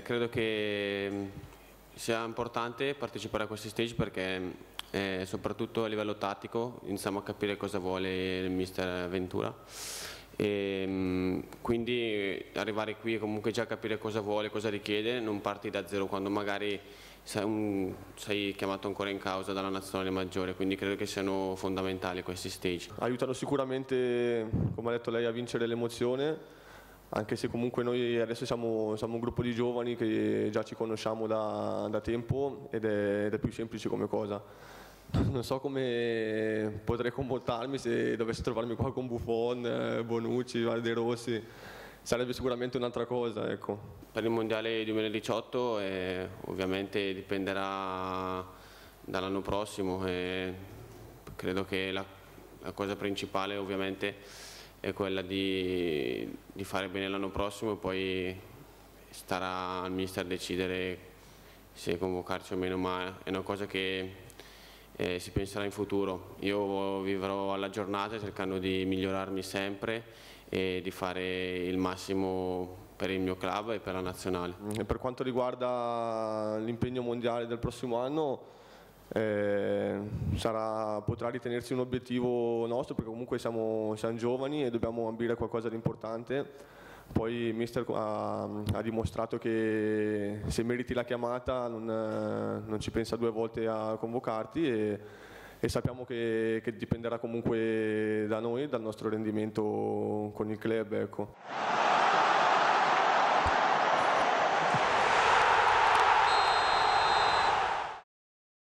Credo che mm, sia importante partecipare a questi stage perché eh, soprattutto a livello tattico iniziamo a capire cosa vuole il mister Ventura e, mm, quindi arrivare qui e comunque già capire cosa vuole, cosa richiede, non parti da zero quando magari sei, un, sei chiamato ancora in causa dalla nazionale maggiore, quindi credo che siano fondamentali questi stage. Aiutano sicuramente, come ha detto lei, a vincere l'emozione anche se comunque noi adesso siamo, siamo, un gruppo di giovani che già ci conosciamo da, da tempo ed è, ed è, più semplice come cosa. Non so come potrei comportarmi se dovessi trovarmi qua con Buffon, eh, Bonucci, Valde Rossi, sarebbe sicuramente un'altra cosa. Ecco. Per il Mondiale 2018 eh, ovviamente dipenderà dall'anno prossimo, eh, credo che la, la cosa principale ovviamente è quella di, di fare bene l'anno prossimo e poi starà al Ministero a decidere se convocarci o meno, ma è una cosa che eh, si penserà in futuro. Io vivrò alla giornata cercando di migliorarmi sempre e di fare il massimo per il mio club e per la nazionale. E per quanto riguarda l'impegno mondiale del prossimo anno, eh, sarà, potrà ritenersi un obiettivo nostro perché comunque siamo, siamo giovani e dobbiamo ambire a qualcosa di importante. Poi mister ha, ha, dimostrato che se meriti la chiamata non, non ci pensa due volte a convocarti e, e sappiamo che, che, dipenderà comunque da noi, dal nostro rendimento con il club. Ecco.